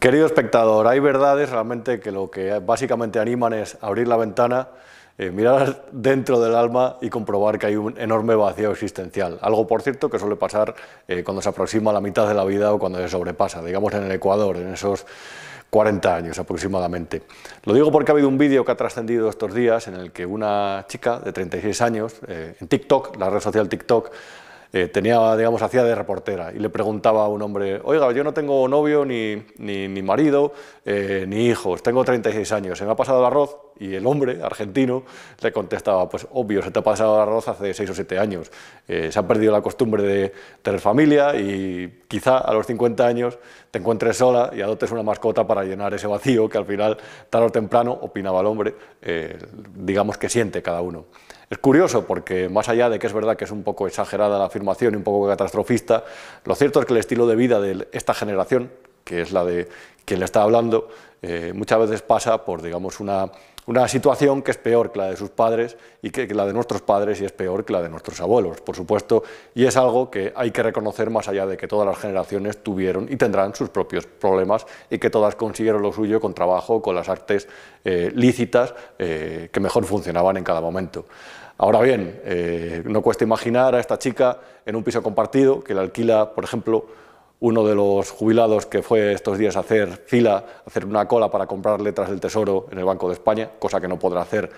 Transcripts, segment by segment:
Querido espectador, hay verdades realmente que lo que básicamente animan es abrir la ventana, eh, mirar dentro del alma y comprobar que hay un enorme vacío existencial. Algo, por cierto, que suele pasar eh, cuando se aproxima la mitad de la vida o cuando se sobrepasa, digamos en el Ecuador, en esos 40 años aproximadamente. Lo digo porque ha habido un vídeo que ha trascendido estos días en el que una chica de 36 años, eh, en TikTok, la red social TikTok, eh, tenía, digamos, hacía de reportera y le preguntaba a un hombre, oiga, yo no tengo novio, ni, ni, marido, eh, ni hijos, tengo 36 años, se me ha pasado el arroz, y el hombre, argentino, le contestaba, pues obvio, se te ha pasado la arroz hace seis o siete años, eh, se ha perdido la costumbre de tener familia y quizá a los 50 años te encuentres sola y adoptes una mascota para llenar ese vacío que al final, tarde o temprano, opinaba el hombre, eh, digamos que siente cada uno. Es curioso porque más allá de que es verdad que es un poco exagerada la afirmación y un poco catastrofista, lo cierto es que el estilo de vida de esta generación, que es la de quien le está hablando, eh, muchas veces pasa por, digamos, una, situación que es peor que la de sus padres y que, la de nuestros padres y es peor que la de nuestros abuelos, por supuesto, y es algo que hay que reconocer más allá de que todas las generaciones tuvieron y tendrán sus propios problemas y que todas consiguieron lo suyo con trabajo, con las artes eh, lícitas eh, que mejor funcionaban en cada momento. Ahora bien, no cuesta imaginar a esta chica en un piso compartido que la alquila, por ejemplo, uno de los jubilados que fue estos días a hacer fila, hacer una cola para comprar letras del Tesoro en el Banco de España, cosa que no podrá hacer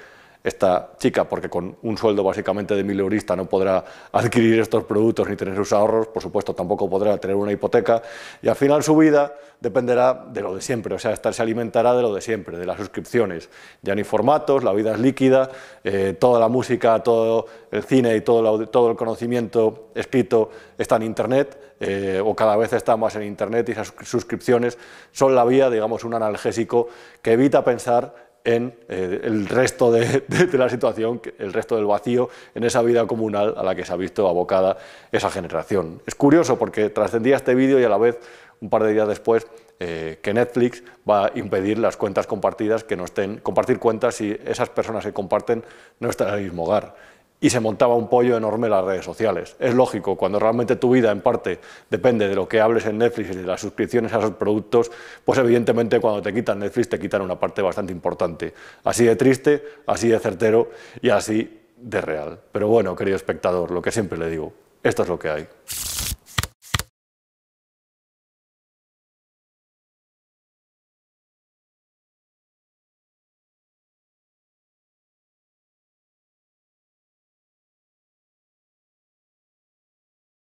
esta chica, porque con un sueldo básicamente de mil eurista no podrá adquirir estos productos ni tener sus ahorros, por supuesto tampoco podrá tener una hipoteca, y al final su vida dependerá de lo de siempre, o sea, estar se alimentará de lo de siempre, de las suscripciones, ya ni formatos, la vida es líquida, eh, toda la música, todo el cine y todo, todo el conocimiento escrito está en Internet, eh, o cada vez está más en Internet y esas suscripciones son la vía, digamos, un analgésico que evita pensar en eh, el resto de, la situación, el resto del vacío en esa vida comunal a la que se ha visto abocada esa generación. Es curioso porque trascendía este vídeo y a la vez, un par de días después, eh, que Netflix va a impedir las cuentas compartidas que no estén, compartir cuentas si esas personas que comparten no están en el mismo hogar y se montaba un pollo enorme en las redes sociales. Es lógico, cuando realmente tu vida en parte depende de lo que hables en Netflix y de las suscripciones a esos productos, pues evidentemente cuando te quitan Netflix te quitan una parte bastante importante. Así de triste, así de certero y así de real. Pero bueno, querido espectador, lo que siempre le digo, esto es lo que hay.